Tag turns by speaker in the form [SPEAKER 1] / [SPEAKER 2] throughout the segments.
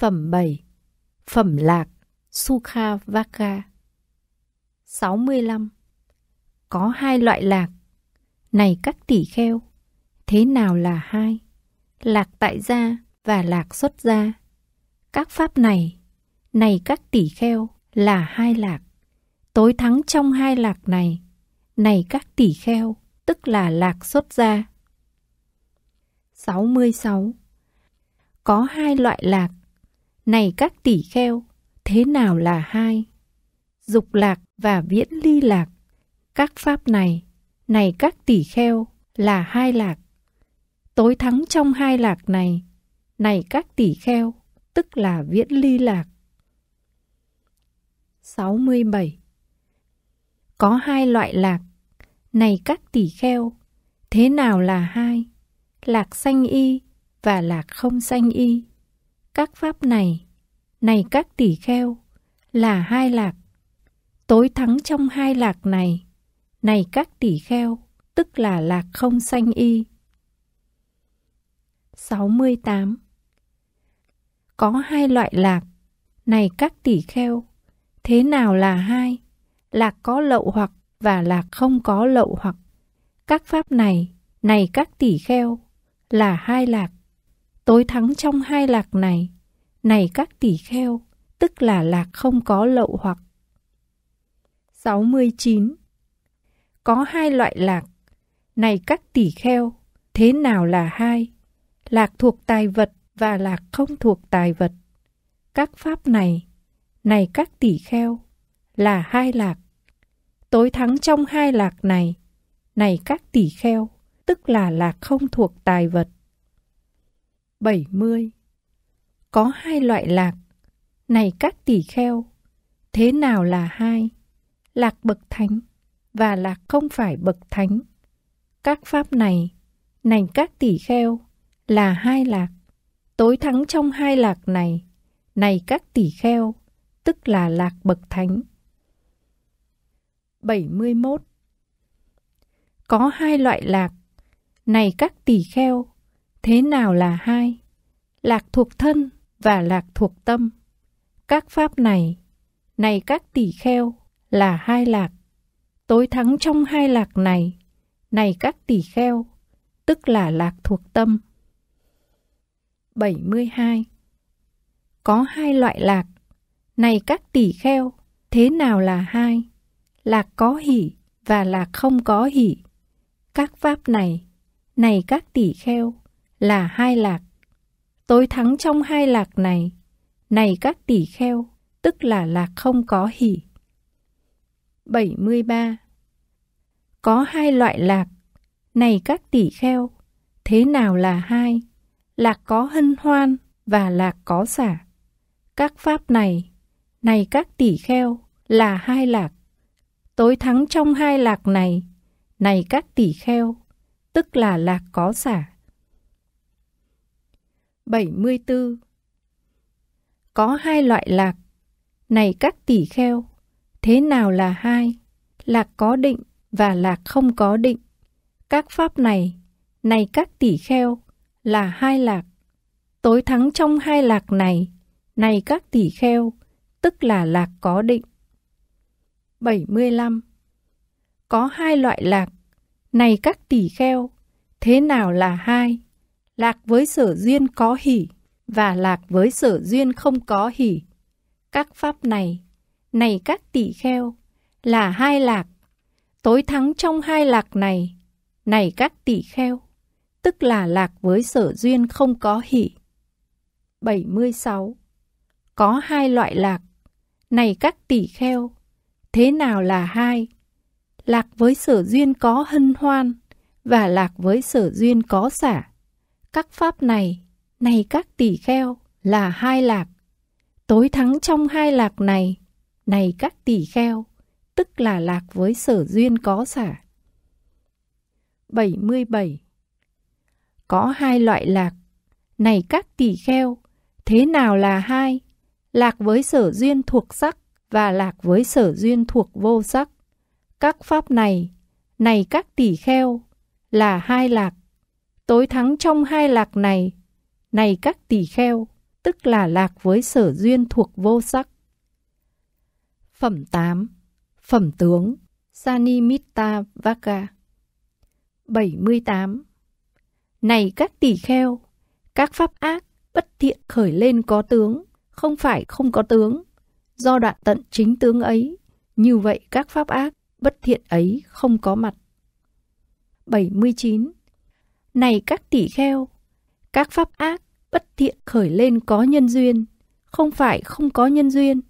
[SPEAKER 1] Phẩm 7 Phẩm Lạc Sukha Vaka 65 Có hai loại lạc Này các tỷ kheo Thế nào là hai? Lạc tại gia và lạc xuất gia Các pháp này Này các tỷ kheo là hai lạc Tối thắng trong hai lạc này Này các tỷ kheo Tức là lạc xuất gia 66 Có hai loại lạc này các tỷ kheo, thế nào là hai? Dục lạc và viễn ly lạc, các pháp này, này các tỷ kheo, là hai lạc. Tối thắng trong hai lạc này, này các tỷ kheo, tức là viễn ly lạc. 67. Có hai loại lạc, này các tỷ kheo, thế nào là hai? Lạc sanh y và lạc không sanh y. Các pháp này, này các tỷ kheo, là hai lạc. Tối thắng trong hai lạc này, này các tỷ kheo, tức là lạc không sanh y. 68. Có hai loại lạc, này các tỷ kheo, thế nào là hai? Lạc có lậu hoặc và lạc không có lậu hoặc. Các pháp này, này các tỷ kheo, là hai lạc. Tối thắng trong hai lạc này, này các tỷ kheo, tức là lạc không có lậu hoặc. 69. Có hai loại lạc. Này các tỷ kheo, thế nào là hai? Lạc thuộc tài vật và lạc không thuộc tài vật. Các pháp này, này các tỷ kheo, là hai lạc. Tối thắng trong hai lạc này, này các tỷ kheo, tức là lạc không thuộc tài vật. 70 có hai loại lạc. Này các tỷ kheo, thế nào là hai? Lạc bậc thánh và lạc không phải bậc thánh. Các pháp này, này các tỷ kheo, là hai lạc. Tối thắng trong hai lạc này, này các tỷ kheo, tức là lạc bậc thánh. 71. Có hai loại lạc. Này các tỷ kheo, thế nào là hai? Lạc thuộc thân và lạc thuộc tâm. Các pháp này, này các tỷ kheo, là hai lạc. Tối thắng trong hai lạc này, này các tỷ kheo, tức là lạc thuộc tâm. 72. Có hai loại lạc. Này các tỷ kheo, thế nào là hai? Lạc có hỷ và lạc không có hỷ. Các pháp này, này các tỷ kheo, là hai lạc. Tôi thắng trong hai lạc này. Này các tỷ kheo, tức là lạc không có hỉ. 73. Có hai loại lạc. Này các tỷ kheo, thế nào là hai? Lạc có hân hoan và lạc có xả. Các pháp này, này các tỷ kheo, là hai lạc. Tối thắng trong hai lạc này, này các tỷ kheo, tức là lạc có xả. 74 Có hai loại lạc Này các tỷ kheo Thế nào là hai? Lạc có định và lạc không có định Các pháp này Này các tỷ kheo Là hai lạc Tối thắng trong hai lạc này Này các tỷ kheo Tức là lạc có định 75 Có hai loại lạc Này các tỷ kheo Thế nào là hai? lạc với sở duyên có hỷ và lạc với sở duyên không có hỷ. Các pháp này, này các tỷ kheo, là hai lạc. Tối thắng trong hai lạc này, này các tỷ kheo, tức là lạc với sở duyên không có hỷ. 76. Có hai loại lạc. Này các tỷ kheo, thế nào là hai? Lạc với sở duyên có hân hoan và lạc với sở duyên có xả các pháp này, này các tỷ kheo, là hai lạc. Tối thắng trong hai lạc này, này các tỷ kheo, tức là lạc với sở duyên có xả. 77. Có hai loại lạc. Này các tỷ kheo, thế nào là hai? Lạc với sở duyên thuộc sắc và lạc với sở duyên thuộc vô sắc. Các pháp này, này các tỷ kheo, là hai lạc Tối thắng trong hai lạc này, này các tỷ kheo, tức là lạc với sở duyên thuộc vô sắc. Phẩm 8 Phẩm tướng Sanimitta Vaka 78 Này các tỷ kheo, các pháp ác bất thiện khởi lên có tướng, không phải không có tướng. Do đoạn tận chính tướng ấy, như vậy các pháp ác bất thiện ấy không có mặt. 79. Này các tỷ kheo, các pháp ác, bất thiện khởi lên có nhân duyên, không phải không có nhân duyên,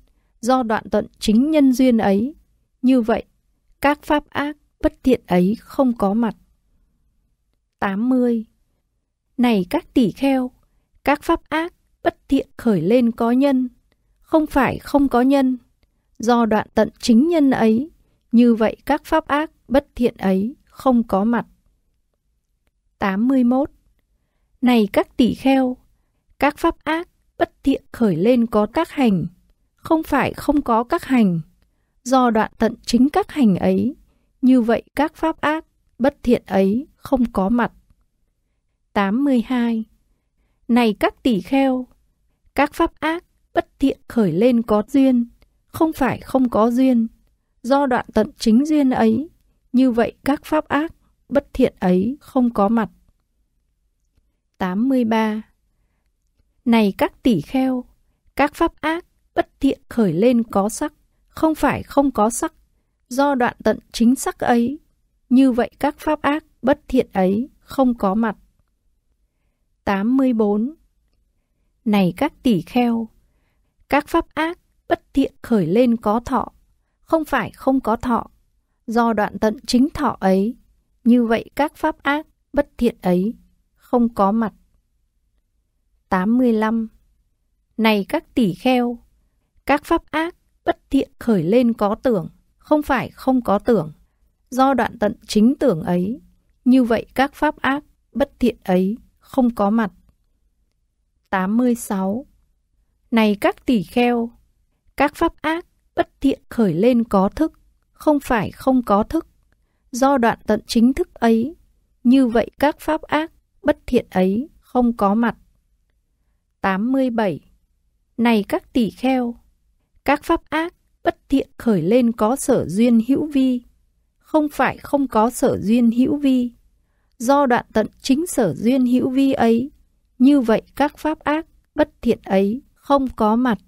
[SPEAKER 1] do đoạn tận chính nhân duyên ấy. Như vậy, các pháp ác, bất thiện ấy không có mặt. 80. Này các tỷ kheo, các pháp ác, bất thiện khởi lên có nhân, không phải không có nhân, do đoạn tận chính nhân ấy. Như vậy các pháp ác, bất thiện ấy không có mặt. 81 Này các tỷ kheo, các pháp ác bất thiện khởi lên có các hành, không phải không có các hành, do đoạn tận chính các hành ấy, như vậy các pháp ác bất thiện ấy không có mặt. 82. Này các tỷ kheo, các pháp ác bất thiện khởi lên có duyên, không phải không có duyên, do đoạn tận chính duyên ấy, như vậy các pháp ác bất thiện ấy không có mặt. 83. Này các tỷ kheo, các pháp ác, bất thiện khởi lên có sắc, không phải không có sắc, do đoạn tận chính sắc ấy. Như vậy các pháp ác, bất thiện ấy không có mặt. 84. Này các tỷ kheo, các pháp ác, bất thiện khởi lên có thọ, không phải không có thọ, do đoạn tận chính thọ ấy. Như vậy các pháp ác, bất thiện ấy, không có mặt. 85. Này các tỷ kheo, các pháp ác, bất thiện khởi lên có tưởng, không phải không có tưởng, do đoạn tận chính tưởng ấy. Như vậy các pháp ác, bất thiện ấy, không có mặt. 86. Này các tỷ kheo, các pháp ác, bất thiện khởi lên có thức, không phải không có thức, do đoạn tận chính thức ấy, như vậy các pháp ác, bất thiện ấy không có mặt. 87. Này các tỷ kheo, các pháp ác, bất thiện khởi lên có sở duyên hữu vi, không phải không có sở duyên hữu vi. Do đoạn tận chính sở duyên hữu vi ấy, như vậy các pháp ác, bất thiện ấy không có mặt.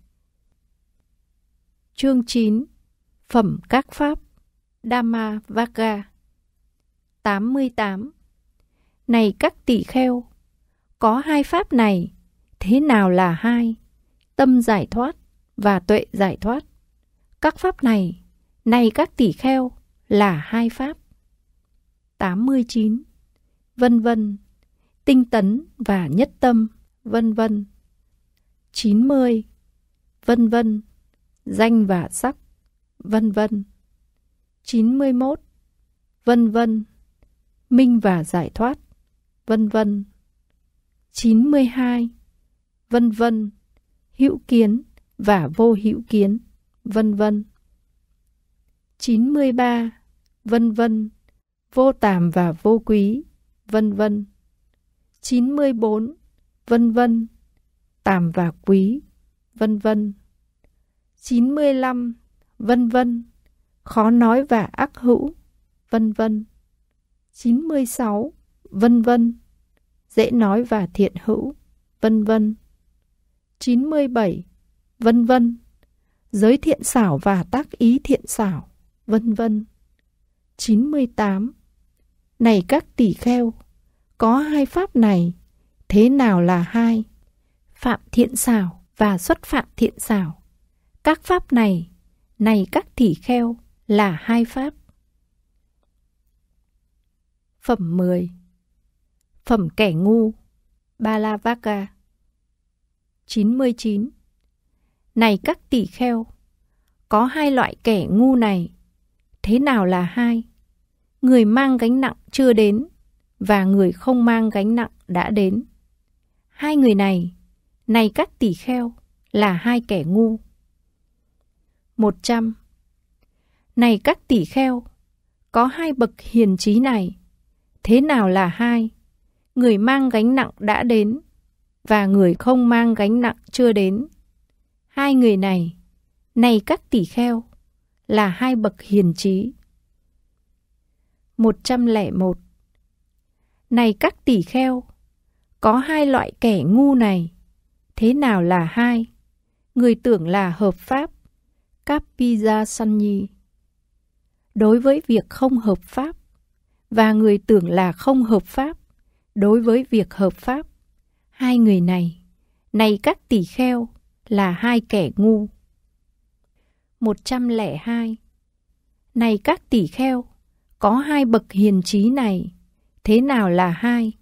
[SPEAKER 1] Chương 9 Phẩm các pháp Dhamma Vaga 88 Này các tỷ kheo, có hai pháp này, thế nào là hai? Tâm giải thoát và tuệ giải thoát. Các pháp này, này các tỷ kheo, là hai pháp. 89. Vân vân, tinh tấn và nhất tâm, vân vân. 90. Vân vân, danh và sắc, vân vân. 91. Vân vân, minh và giải thoát, vân vân. 92. Vân vân, hữu kiến và vô hữu kiến, vân vân. 93. Vân vân, vô tàm và vô quý, vân vân. 94. Vân vân, tàm và quý, vân vân. 95. Vân vân, khó nói và ác hữu, vân vân. 96, vân vân. Dễ nói và thiện hữu, vân vân. 97, vân vân. Giới thiện xảo và tác ý thiện xảo, vân vân. 98. Này các tỷ kheo, có hai pháp này, thế nào là hai? Phạm thiện xảo và xuất phạm thiện xảo. Các pháp này, này các tỷ kheo, là hai pháp. Phẩm 10 Phẩm kẻ ngu Balavaka 99 Này các tỷ kheo Có hai loại kẻ ngu này Thế nào là hai? Người mang gánh nặng chưa đến Và người không mang gánh nặng đã đến Hai người này Này các tỷ kheo Là hai kẻ ngu 100 Này các tỷ kheo Có hai bậc hiền trí này Thế nào là hai? Người mang gánh nặng đã đến và người không mang gánh nặng chưa đến. Hai người này, này các tỷ kheo, là hai bậc hiền trí. 101. Này các tỷ kheo, có hai loại kẻ ngu này. Thế nào là hai? Người tưởng là hợp pháp, Kapija Sanyi. Đối với việc không hợp pháp, và người tưởng là không hợp pháp đối với việc hợp pháp. Hai người này, này các tỷ kheo, là hai kẻ ngu. 102. Này các tỷ kheo, có hai bậc hiền trí này, thế nào là hai?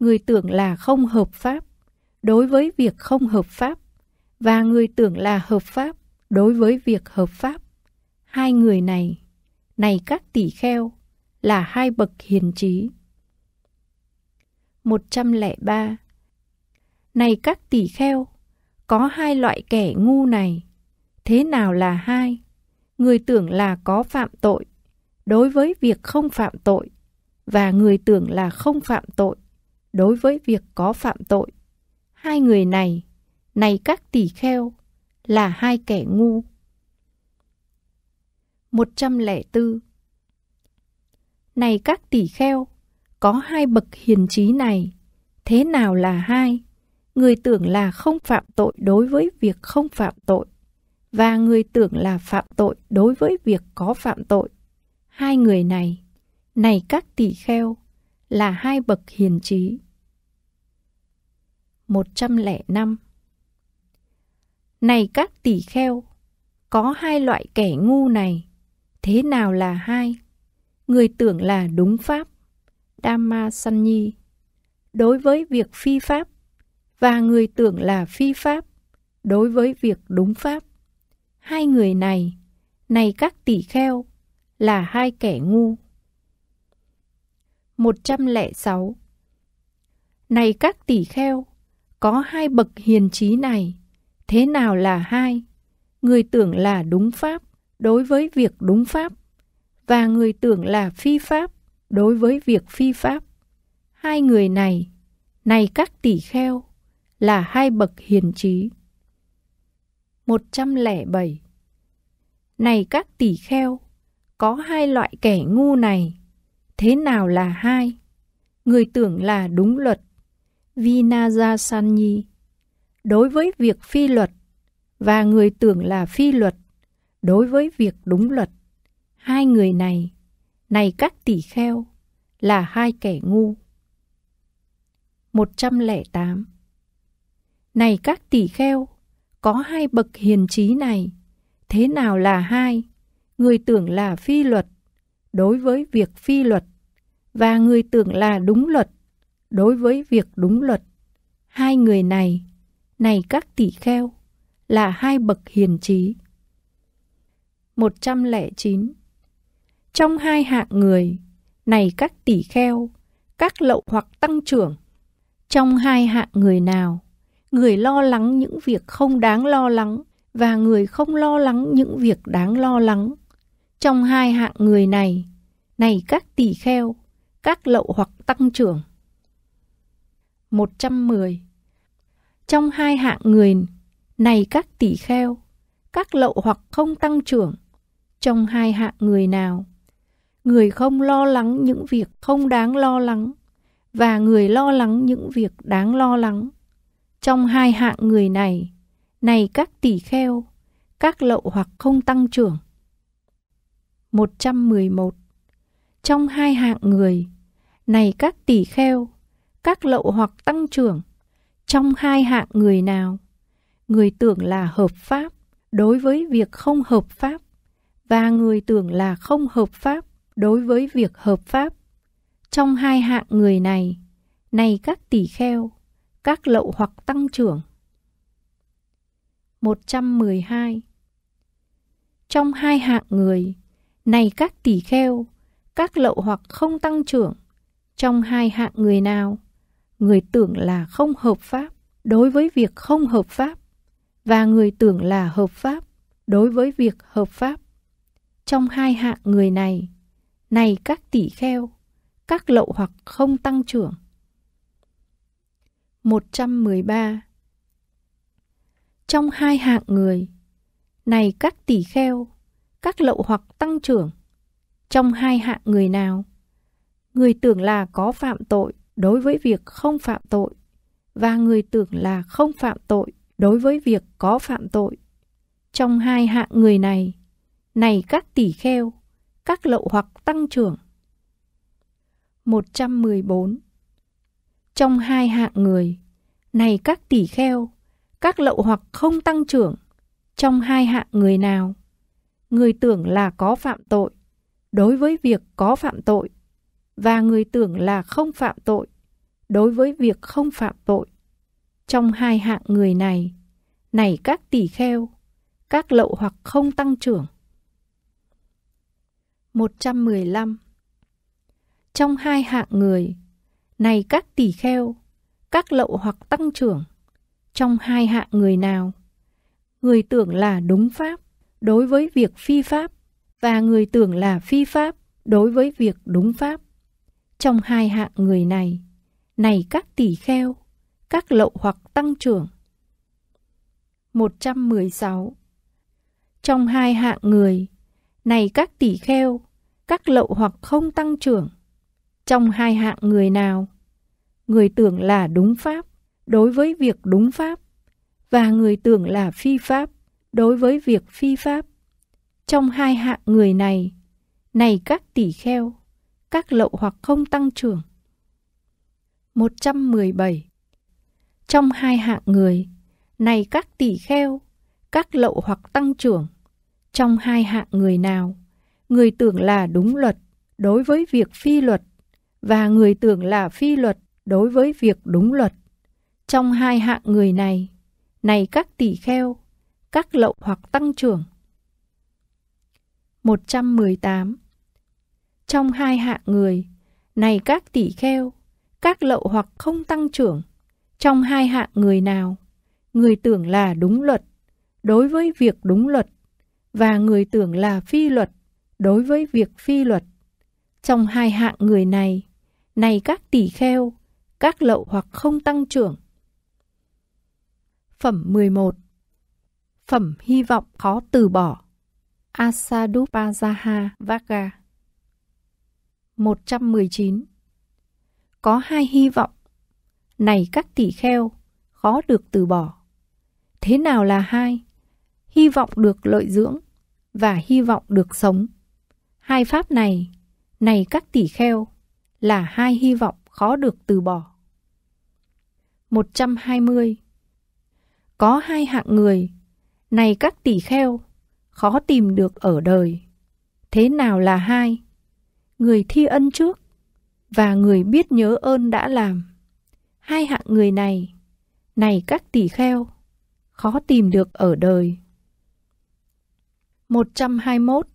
[SPEAKER 1] Người tưởng là không hợp pháp, đối với việc không hợp pháp, và người tưởng là hợp pháp, đối với việc hợp pháp. Hai người này, này các tỷ kheo, là hai bậc hiền trí. 103. Này các tỷ kheo, có hai loại kẻ ngu này. Thế nào là hai? Người tưởng là có phạm tội đối với việc không phạm tội và người tưởng là không phạm tội đối với việc có phạm tội. Hai người này, này các tỷ kheo, là hai kẻ ngu. 104 này các tỷ kheo, có hai bậc hiền trí này. Thế nào là hai? Người tưởng là không phạm tội đối với việc không phạm tội và người tưởng là phạm tội đối với việc có phạm tội. Hai người này, này các tỷ kheo, là hai bậc hiền trí. 105. Này các tỷ kheo, có hai loại kẻ ngu này, thế nào là hai? người tưởng là đúng pháp Dhamma Sanyi đối với việc phi pháp và người tưởng là phi pháp đối với việc đúng pháp. Hai người này, này các tỷ kheo, là hai kẻ ngu. 106. Này các tỷ kheo, có hai bậc hiền trí này, thế nào là hai? Người tưởng là đúng pháp đối với việc đúng pháp và người tưởng là phi pháp đối với việc phi pháp. Hai người này, này các tỷ kheo, là hai bậc hiền trí. 107. Này các tỷ kheo, có hai loại kẻ ngu này. Thế nào là hai? Người tưởng là đúng luật. Vinajasanyi. Đối với việc phi luật và người tưởng là phi luật đối với việc đúng luật hai người này, này các tỷ kheo, là hai kẻ ngu. 108. Này các tỷ kheo, có hai bậc hiền trí này, thế nào là hai? Người tưởng là phi luật, đối với việc phi luật, và người tưởng là đúng luật, đối với việc đúng luật. Hai người này, này các tỷ kheo, là hai bậc hiền trí. 109 trong hai hạng người, này các tỷ kheo, các lậu hoặc tăng trưởng. Trong hai hạng người nào, người lo lắng những việc không đáng lo lắng và người không lo lắng những việc đáng lo lắng. Trong hai hạng người này, này các tỷ kheo, các lậu hoặc tăng trưởng. 110. Trong hai hạng người, này các tỷ kheo, các lậu hoặc không tăng trưởng. Trong hai hạng người nào, người không lo lắng những việc không đáng lo lắng và người lo lắng những việc đáng lo lắng trong hai hạng người này này các tỷ kheo các lậu hoặc không tăng trưởng 111 trong hai hạng người này các tỷ kheo các lậu hoặc tăng trưởng trong hai hạng người nào người tưởng là hợp pháp đối với việc không hợp pháp và người tưởng là không hợp pháp đối với việc hợp pháp. Trong hai hạng người này, này các tỷ kheo, các lậu hoặc tăng trưởng. 112. Trong hai hạng người, này các tỷ kheo, các lậu hoặc không tăng trưởng, trong hai hạng người nào, người tưởng là không hợp pháp đối với việc không hợp pháp và người tưởng là hợp pháp đối với việc hợp pháp. Trong hai hạng người này, này các tỷ kheo, các lậu hoặc không tăng trưởng. 113. Trong hai hạng người, này các tỷ kheo, các lậu hoặc tăng trưởng, trong hai hạng người nào? Người tưởng là có phạm tội đối với việc không phạm tội, và người tưởng là không phạm tội đối với việc có phạm tội. Trong hai hạng người này, này các tỷ kheo, các lậu hoặc tăng trưởng. 114. Trong hai hạng người, này các tỷ kheo, các lậu hoặc không tăng trưởng, trong hai hạng người nào? Người tưởng là có phạm tội, đối với việc có phạm tội, và người tưởng là không phạm tội, đối với việc không phạm tội. Trong hai hạng người này, này các tỷ kheo, các lậu hoặc không tăng trưởng. 115 Trong hai hạng người, này các tỷ kheo, các lậu hoặc tăng trưởng, trong hai hạng người nào? Người tưởng là đúng pháp đối với việc phi pháp và người tưởng là phi pháp đối với việc đúng pháp. Trong hai hạng người này, này các tỷ kheo, các lậu hoặc tăng trưởng. 116. Trong hai hạng người, này các tỷ kheo, các lậu hoặc không tăng trưởng. Trong hai hạng người nào? Người tưởng là đúng pháp đối với việc đúng pháp và người tưởng là phi pháp đối với việc phi pháp. Trong hai hạng người này, này các tỷ kheo, các lậu hoặc không tăng trưởng. 117. Trong hai hạng người, này các tỷ kheo, các lậu hoặc tăng trưởng, trong hai hạng người nào? người tưởng là đúng luật đối với việc phi luật và người tưởng là phi luật đối với việc đúng luật. Trong hai hạng người này, này các tỷ kheo, các lậu hoặc tăng trưởng. 118. Trong hai hạng người, này các tỷ kheo, các lậu hoặc không tăng trưởng, trong hai hạng người nào, người tưởng là đúng luật, đối với việc đúng luật, và người tưởng là phi luật, đối với việc phi luật. Trong hai hạng người này, này các tỷ kheo, các lậu hoặc không tăng trưởng. Phẩm 11 Phẩm hy vọng khó từ bỏ Asadupajaha Vaga 119 Có hai hy vọng Này các tỷ kheo, khó được từ bỏ Thế nào là hai? Hy vọng được lợi dưỡng và hy vọng được sống Hai pháp này, này các tỷ kheo, là hai hy vọng khó được từ bỏ. 120. Có hai hạng người, này các tỷ kheo, khó tìm được ở đời. Thế nào là hai? Người thi ân trước và người biết nhớ ơn đã làm. Hai hạng người này, này các tỷ kheo, khó tìm được ở đời. 121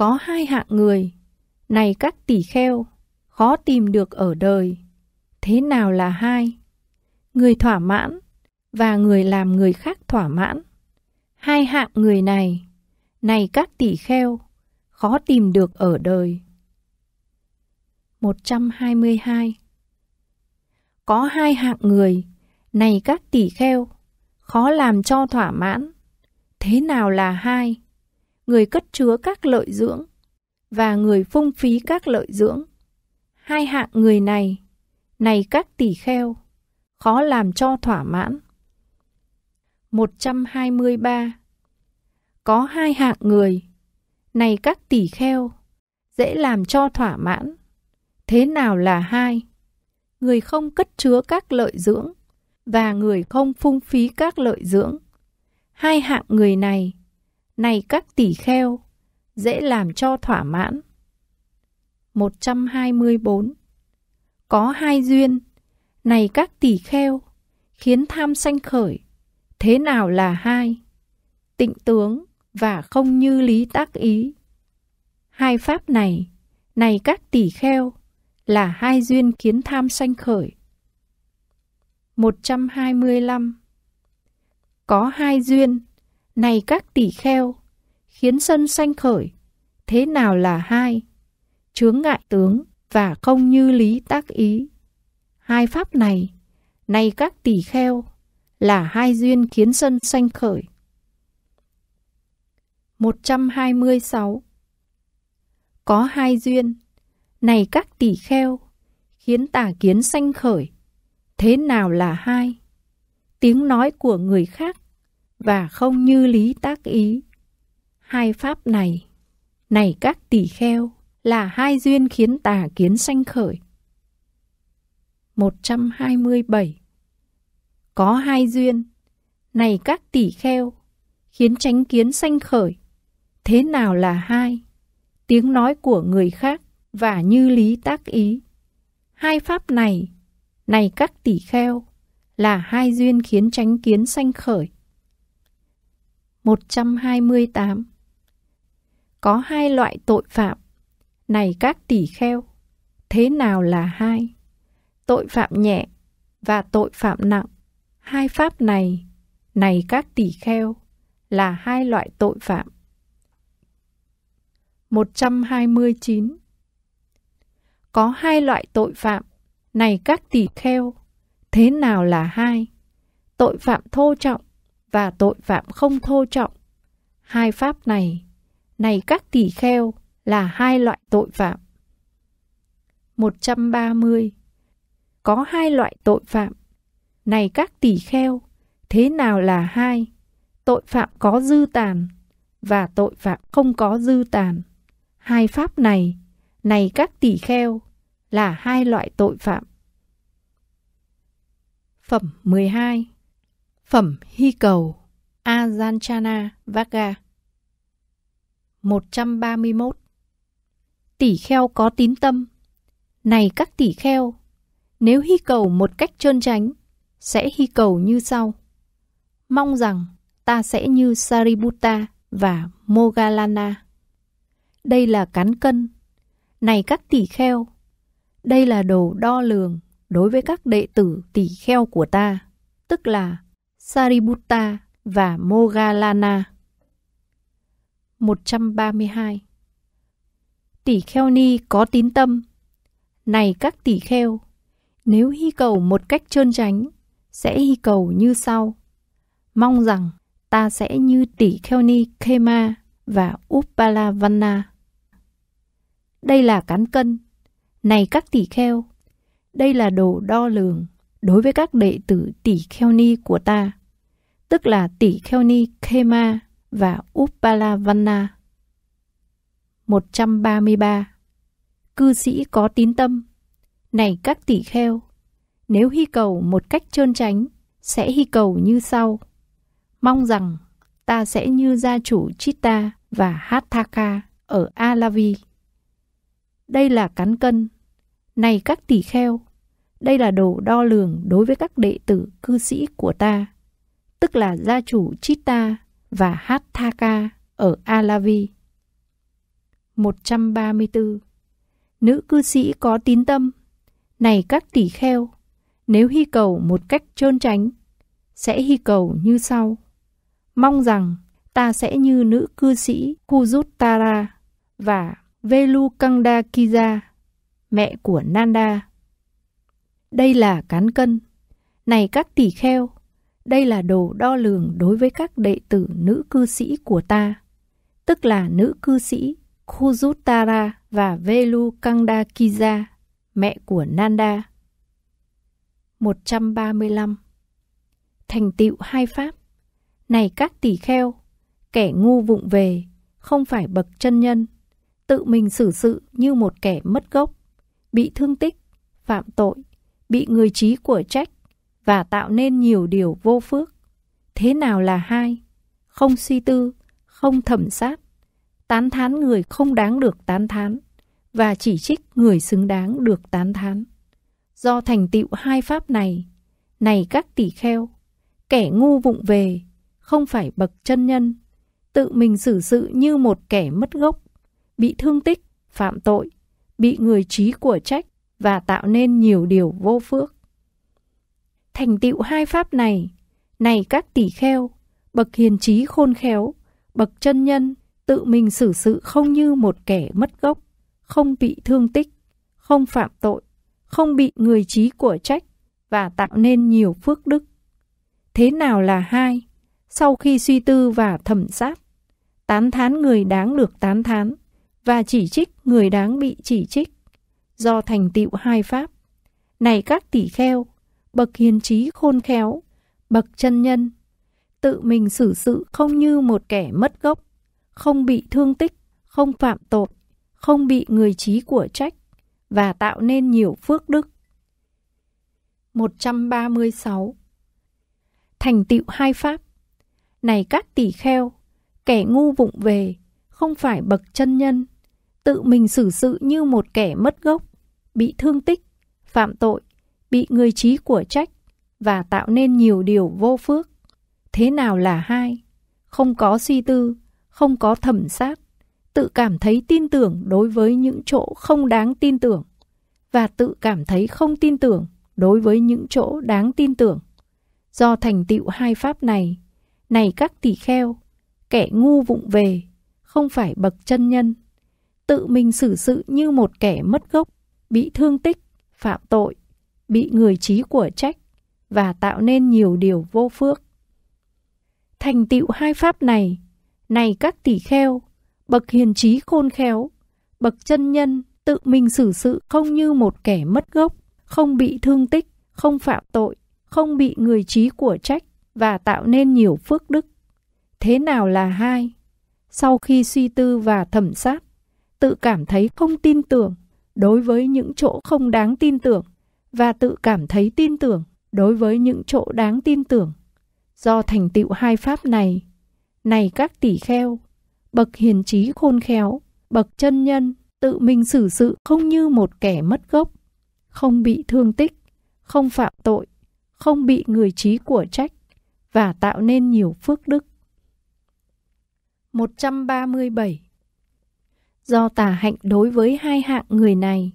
[SPEAKER 1] có hai hạng người. Này các tỷ kheo, khó tìm được ở đời. Thế nào là hai? Người thỏa mãn và người làm người khác thỏa mãn. Hai hạng người này, này các tỷ kheo, khó tìm được ở đời. 122 Có hai hạng người, này các tỷ kheo, khó làm cho thỏa mãn. Thế nào là hai? người cất chứa các lợi dưỡng và người phung phí các lợi dưỡng. Hai hạng người này, này các tỷ kheo, khó làm cho thỏa mãn. 123. Có hai hạng người, này các tỷ kheo, dễ làm cho thỏa mãn. Thế nào là hai? Người không cất chứa các lợi dưỡng và người không phung phí các lợi dưỡng. Hai hạng người này, này các tỷ kheo, dễ làm cho thỏa mãn. 124. Có hai duyên, này các tỷ kheo, khiến tham sanh khởi, thế nào là hai? Tịnh tướng và không như lý tác ý. Hai pháp này, này các tỷ kheo, là hai duyên khiến tham sanh khởi. 125. Có hai duyên, này các tỷ kheo, khiến sân sanh khởi, thế nào là hai? Chướng ngại tướng và không như lý tác ý. Hai pháp này, này các tỷ kheo, là hai duyên khiến sân sanh khởi. 126 Có hai duyên, này các tỷ kheo, khiến tà kiến sanh khởi. Thế nào là hai? Tiếng nói của người khác và không như lý tác ý. Hai pháp này, này các tỷ kheo, là hai duyên khiến tà kiến sanh khởi. 127. Có hai duyên, này các tỷ kheo, khiến tránh kiến sanh khởi. Thế nào là hai? Tiếng nói của người khác và như lý tác ý. Hai pháp này, này các tỷ kheo, là hai duyên khiến tránh kiến sanh khởi. 128 Có hai loại tội phạm Này các tỷ kheo Thế nào là hai? Tội phạm nhẹ và tội phạm nặng Hai pháp này Này các tỷ kheo Là hai loại tội phạm 129 Có hai loại tội phạm Này các tỷ kheo Thế nào là hai? Tội phạm thô trọng và tội phạm không thô trọng. Hai pháp này, này các tỷ kheo, là hai loại tội phạm. 130. Có hai loại tội phạm. Này các tỷ kheo, thế nào là hai? Tội phạm có dư tàn và tội phạm không có dư tàn. Hai pháp này, này các tỷ kheo, là hai loại tội phạm. Phẩm 12 Phẩm Hy Cầu Ajanchana Vaga 131 Tỷ kheo có tín tâm Này các tỷ kheo Nếu hy cầu một cách trơn tránh Sẽ hy cầu như sau Mong rằng ta sẽ như Sariputta và Mogalana Đây là cán cân Này các tỷ kheo Đây là đồ đo lường đối với các đệ tử tỷ kheo của ta Tức là Sariputta và Mogalana. 132. Tỷ kheo ni có tín tâm. Này các tỷ kheo, nếu hy cầu một cách trơn tránh, sẽ hy cầu như sau. Mong rằng ta sẽ như tỷ kheo ni Khema và Upalavana. Đây là cán cân. Này các tỷ kheo, đây là đồ đo lường đối với các đệ tử tỷ kheo ni của ta, tức là tỷ kheo ni Khema và Upala Vanna. 133. Cư sĩ có tín tâm. Này các tỷ kheo, nếu hy cầu một cách trơn tránh, sẽ hy cầu như sau. Mong rằng ta sẽ như gia chủ Chitta và Hathaka ở Alavi. Đây là cán cân. Này các tỷ kheo, đây là đồ đo lường đối với các đệ tử cư sĩ của ta, tức là gia chủ Chitta và Hathaka ở Alavi. 134. Nữ cư sĩ có tín tâm. Này các tỷ kheo, nếu hy cầu một cách trơn tránh, sẽ hy cầu như sau. Mong rằng ta sẽ như nữ cư sĩ Kujuttara và Velukanda Kiza, mẹ của Nanda. Đây là cán cân. Này các tỷ kheo, đây là đồ đo lường đối với các đệ tử nữ cư sĩ của ta, tức là nữ cư sĩ Khujutara và Velu Kanda mẹ của Nanda. 135. Thành tựu hai pháp. Này các tỷ kheo, kẻ ngu vụng về, không phải bậc chân nhân, tự mình xử sự như một kẻ mất gốc, bị thương tích, phạm tội, bị người trí của trách và tạo nên nhiều điều vô phước. Thế nào là hai? Không suy tư, không thẩm sát, tán thán người không đáng được tán thán và chỉ trích người xứng đáng được tán thán. Do thành tựu hai pháp này, này các tỷ kheo, kẻ ngu vụng về, không phải bậc chân nhân, tự mình xử sự như một kẻ mất gốc, bị thương tích, phạm tội, bị người trí của trách và tạo nên nhiều điều vô phước. Thành tựu hai pháp này, này các tỷ kheo, bậc hiền trí khôn khéo, bậc chân nhân, tự mình xử sự không như một kẻ mất gốc, không bị thương tích, không phạm tội, không bị người trí của trách và tạo nên nhiều phước đức. Thế nào là hai? Sau khi suy tư và thẩm sát, tán thán người đáng được tán thán và chỉ trích người đáng bị chỉ trích do thành tựu hai pháp. Này các tỷ kheo, bậc hiền trí khôn khéo, bậc chân nhân, tự mình xử sự không như một kẻ mất gốc, không bị thương tích, không phạm tội, không bị người trí của trách và tạo nên nhiều phước đức. 136. Thành tựu hai pháp. Này các tỷ kheo, kẻ ngu vụng về, không phải bậc chân nhân, tự mình xử sự như một kẻ mất gốc, bị thương tích, phạm tội, bị người trí của trách và tạo nên nhiều điều vô phước. Thế nào là hai? Không có suy tư, không có thẩm sát, tự cảm thấy tin tưởng đối với những chỗ không đáng tin tưởng và tự cảm thấy không tin tưởng đối với những chỗ đáng tin tưởng. Do thành tựu hai pháp này, này các tỷ kheo, kẻ ngu vụng về, không phải bậc chân nhân, tự mình xử sự như một kẻ mất gốc, bị thương tích, phạm tội, bị người trí của trách và tạo nên nhiều điều vô phước. Thành tựu hai pháp này, này các tỷ kheo, bậc hiền trí khôn khéo, bậc chân nhân tự mình xử sự không như một kẻ mất gốc, không bị thương tích, không phạm tội, không bị người trí của trách và tạo nên nhiều phước đức. Thế nào là hai? Sau khi suy tư và thẩm sát, tự cảm thấy không tin tưởng, đối với những chỗ không đáng tin tưởng và tự cảm thấy tin tưởng đối với những chỗ đáng tin tưởng. Do thành tựu hai pháp này, này các tỷ kheo, bậc hiền trí khôn khéo, bậc chân nhân, tự mình xử sự không như một kẻ mất gốc, không bị thương tích, không phạm tội, không bị người trí của trách và tạo nên nhiều phước đức. 137 do tà hạnh đối với hai hạng người này,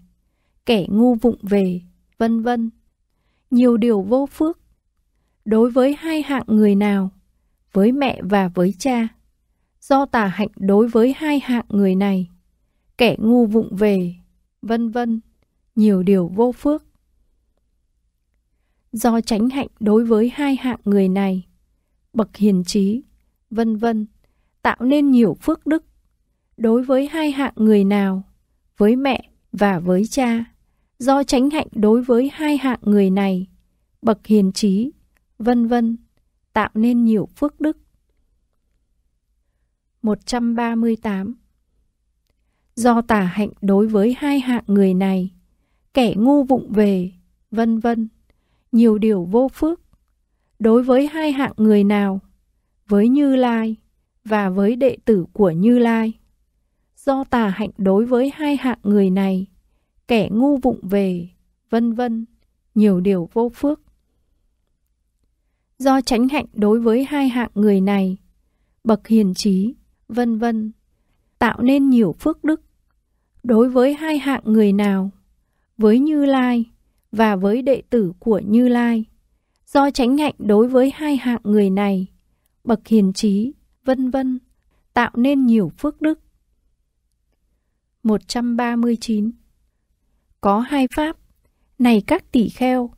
[SPEAKER 1] kẻ ngu vụng về, vân vân. Nhiều điều vô phước. Đối với hai hạng người nào, với mẹ và với cha, do tà hạnh đối với hai hạng người này, kẻ ngu vụng về, vân vân, nhiều điều vô phước. Do tránh hạnh đối với hai hạng người này, bậc hiền trí, vân vân, tạo nên nhiều phước đức đối với hai hạng người nào, với mẹ và với cha, do tránh hạnh đối với hai hạng người này, bậc hiền trí, vân vân, tạo nên nhiều phước đức. 138. Do tả hạnh đối với hai hạng người này, kẻ ngu vụng về, vân vân, nhiều điều vô phước. Đối với hai hạng người nào, với Như Lai và với đệ tử của Như Lai do tà hạnh đối với hai hạng người này, kẻ ngu vụng về, vân vân, nhiều điều vô phước. Do tránh hạnh đối với hai hạng người này, bậc hiền trí, vân vân, tạo nên nhiều phước đức. Đối với hai hạng người nào, với Như Lai và với đệ tử của Như Lai, do tránh hạnh đối với hai hạng người này, bậc hiền trí, vân vân, tạo nên nhiều phước đức. 139 Có hai pháp Này các tỷ kheo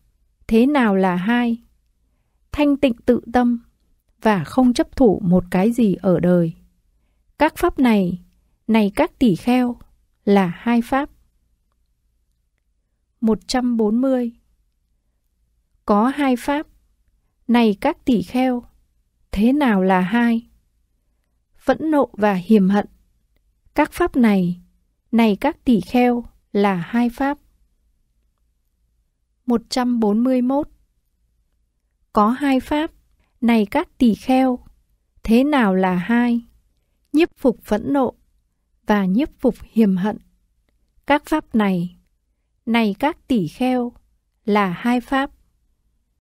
[SPEAKER 1] Thế nào là hai? Thanh tịnh tự tâm Và không chấp thủ một cái gì ở đời Các pháp này Này các tỷ kheo Là hai pháp 140 Có hai pháp Này các tỷ kheo Thế nào là hai? Phẫn nộ và hiềm hận Các pháp này này các tỷ kheo là hai pháp. 141 Có hai pháp, này các tỷ kheo, thế nào là hai? Nhiếp phục phẫn nộ và nhiếp phục hiềm hận. Các pháp này, này các tỷ kheo, là hai pháp.